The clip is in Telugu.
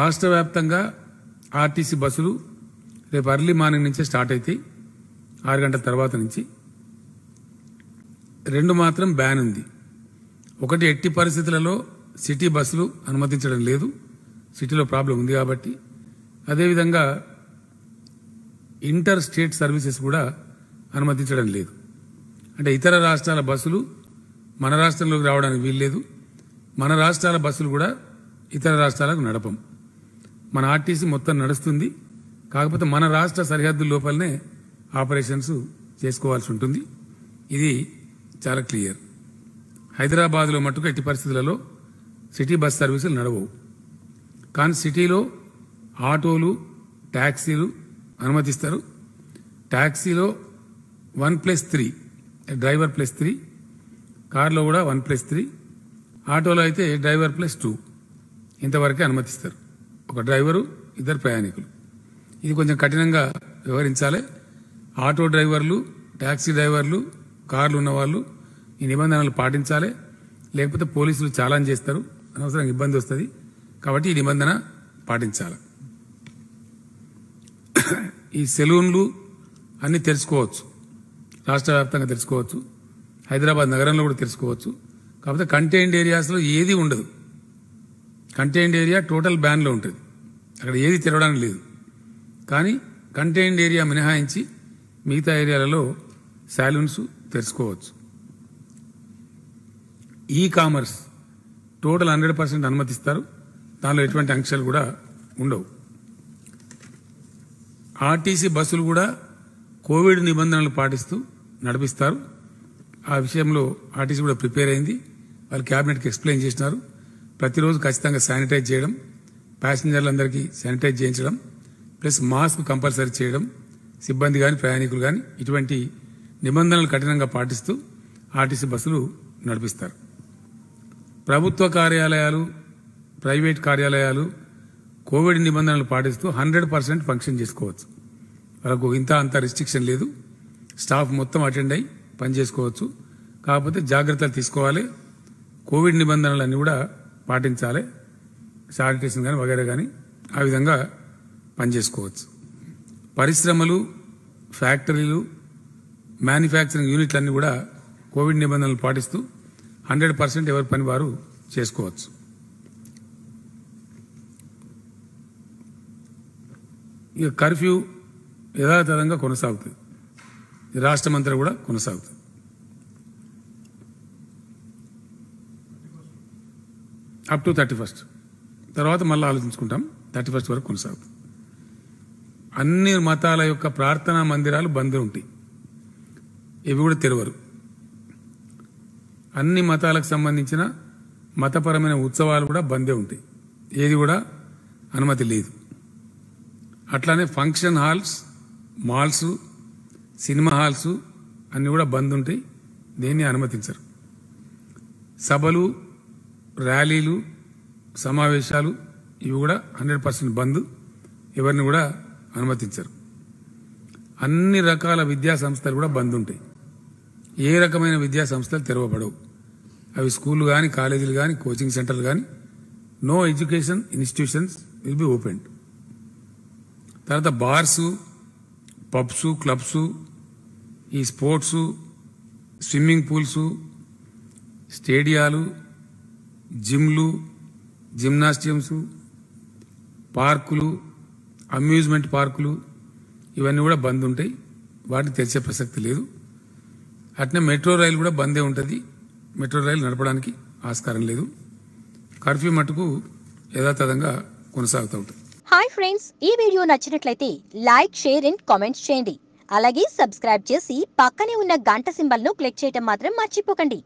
రాష్ట్ర వ్యాప్తంగా ఆర్టీసీ బస్సులు రేపు అర్లీ మార్నింగ్ నుంచే స్టార్ట్ అవుతాయి ఆరు గంటల తర్వాత నుంచి రెండు మాత్రం బ్యాన్ ఉంది ఒకటి ఎట్టి పరిస్థితులలో సిటీ బస్సులు అనుమతించడం లేదు సిటీలో ప్రాబ్లం ఉంది కాబట్టి అదేవిధంగా ఇంటర్ స్టేట్ సర్వీసెస్ కూడా అనుమతించడం లేదు అంటే ఇతర రాష్ట్రాల బస్సులు మన రాష్ట్రంలోకి రావడానికి వీల్లేదు మన రాష్ట్రాల బస్సులు కూడా ఇతర రాష్ట్రాలకు నడపం మన ఆర్టీసీ మొత్తం నడుస్తుంది కాకపోతే మన రాష్ట్ర సరిహద్దు లోపలనే ఆపరేషన్స్ చేసుకోవాల్సి ఉంటుంది ఇది చాలా క్లియర్ హైదరాబాద్లో మట్టుకు ఎట్టి పరిస్థితులలో సిటీ బస్ సర్వీసులు నడవవు కానీ సిటీలో ఆటోలు ట్యాక్సీలు అనుమతిస్తారు ట్యాక్సీలో one plus three driver plus three కార్లో కూడా వన్ ప్లస్ త్రీ ఆటోలో అయితే డ్రైవర్ ప్లస్ టూ ఇంతవరకే అనుమతిస్తారు ఒక డ్రైవరు ఇద్దరు ప్రయాణికులు ఇది కొంచెం కఠినంగా వ్యవహరించాలి ఆటో డ్రైవర్లు ట్యాక్సీ డ్రైవర్లు కార్లు ఉన్నవాళ్ళు ఈ నిబంధనలు పాటించాలి లేకపోతే పోలీసులు చాలాన్ చేస్తారు అనవసరంగా ఇబ్బంది వస్తుంది కాబట్టి ఈ నిబంధన పాటించాలి ఈ సెలూన్లు అన్నీ తెలుసుకోవచ్చు రాష్ట్ర వ్యాప్తంగా తెలుసుకోవచ్చు హైదరాబాద్ నగరంలో కూడా తెలుసుకోవచ్చు కాకపోతే కంటైన్డ్ ఏరియాస్లో ఏది ఉండదు కంటైన్డ్ ఏరియా టోటల్ బ్యాన్లో ఉంటుంది అక్కడ ఏది తిరగడానికి లేదు కానీ కంటైన్డ్ ఏరియా మినహాయించి మిగతా ఏరియాలలో శాలూన్స్ తెరుచుకోవచ్చు e commerce total hundred percent అనుమతిస్తారు దానిలో ఎటువంటి అంశాలు కూడా ఉండవు ఆర్టీసీ బస్సులు కూడా కోవిడ్ నిబంధనలు పాటిస్తూ నడిపిస్తారు ఆ విషయంలో ఆర్టీసీ కూడా ప్రిపేర్ అయింది వాళ్ళు క్యాబినెట్కి ఎక్స్ప్లెయిన్ చేసినారు ప్రతిరోజు ఖచ్చితంగా శానిటైజ్ చేయడం ప్యాసింజర్లందరికీ శానిటైజ్ చేయించడం ప్లస్ మాస్క్ కంపల్సరీ చేయడం సిబ్బంది కానీ ప్రయాణికులు కానీ ఇటువంటి నిబంధనలు కఠినంగా పాటిస్తూ ఆర్టీసీ బస్సులు నడిపిస్తారు ప్రభుత్వ కార్యాలయాలు ప్రైవేట్ కార్యాలయాలు కోవిడ్ నిబంధనలు పాటిస్తూ హండ్రెడ్ పర్సెంట్ ఫంక్షన్ చేసుకోవచ్చు వాళ్ళకు ఇంత అంత రిస్ట్రిక్షన్ లేదు స్టాఫ్ మొత్తం అటెండ్ అయి పనిచేసుకోవచ్చు కాకపోతే జాగ్రత్తలు తీసుకోవాలి కోవిడ్ నిబంధనలన్నీ కూడా పాటించాలి శానిటేషన్ కానీ వగేరే కానీ ఆ విధంగా పనిచేసుకోవచ్చు పరిశ్రమలు ఫ్యాక్టరీలు మ్యానుఫ్యాక్చరింగ్ యూనిట్లన్నీ కూడా కోవిడ్ నిబంధనలు పాటిస్తూ హండ్రెడ్ పర్సెంట్ ఎవరి పని వారు చేసుకోవచ్చు ఇక కర్ఫ్యూ యథాతథంగా కొనసాగుతుంది రాష్ట్రమంతా కూడా కొనసాగుతుంది అప్ టు థర్టీ ఫస్ట్ తర్వాత మళ్ళీ ఆలోచించుకుంటాం థర్టీ ఫస్ట్ వరకు కొనసాగుతుంది అన్ని మతాల యొక్క ప్రార్థనా మందిరాలు బంద్ ఉంటాయి ఇవి కూడా తెరవరు అన్ని మతాలకు సంబంధించిన మతపరమైన ఉత్సవాలు కూడా బందే ఉంటాయి ఏది కూడా అనుమతి లేదు అట్లానే function halls malls cinema halls అన్నీ కూడా బంద్ ఉంటాయి దేన్ని అనుమతించరు సభలు ర్యాలీలు సమావేశాలు ఇవి కూడా హండ్రెడ్ పర్సెంట్ బంద్ ఎవరిని కూడా అనుమతించరు అన్ని రకాల విద్యా సంస్థలు కూడా బంద్ ఉంటాయి ఏ రకమైన విద్యా సంస్థలు తెరవబడవు అవి స్కూళ్ళు కానీ కాలేజీలు కానీ కోచింగ్ సెంటర్లు కానీ no education institutions will be open తర్వాత బార్స్ పబ్స్ క్లబ్స్ ఈ స్పోర్ట్స్ స్విమ్మింగ్ పూల్స్ స్టేడియాలు జిమ్లు జిమ్నాస్టియమ్స్ పార్కులు అమ్యూజ్మెంట్ పార్కులు ఇవన్నీ కూడా బంద్ ఉంటాయి వాటిని తెరిచే ప్రసక్తి లేదు అట్నే మెట్రో రైలు కూడా బందే ఉంటుంది మెట్రో రైలు నడపడానికి ఆస్కారం లేదు కర్ఫ్యూ మటుకు యథాతథంగా కొనసాగుతూ ఉంటుంది హాయ్ ఫ్రెండ్స్ ఈ వీడియో నచ్చినట్లయితే లైక్ షేర్ అండ్ కామెంట్స్ చేయండి అలాగే సబ్స్క్రైబ్ చేసి పక్కనే ఉన్న గంట సింబల్ను క్లిక్ చేయడం మాత్రం మర్చిపోకండి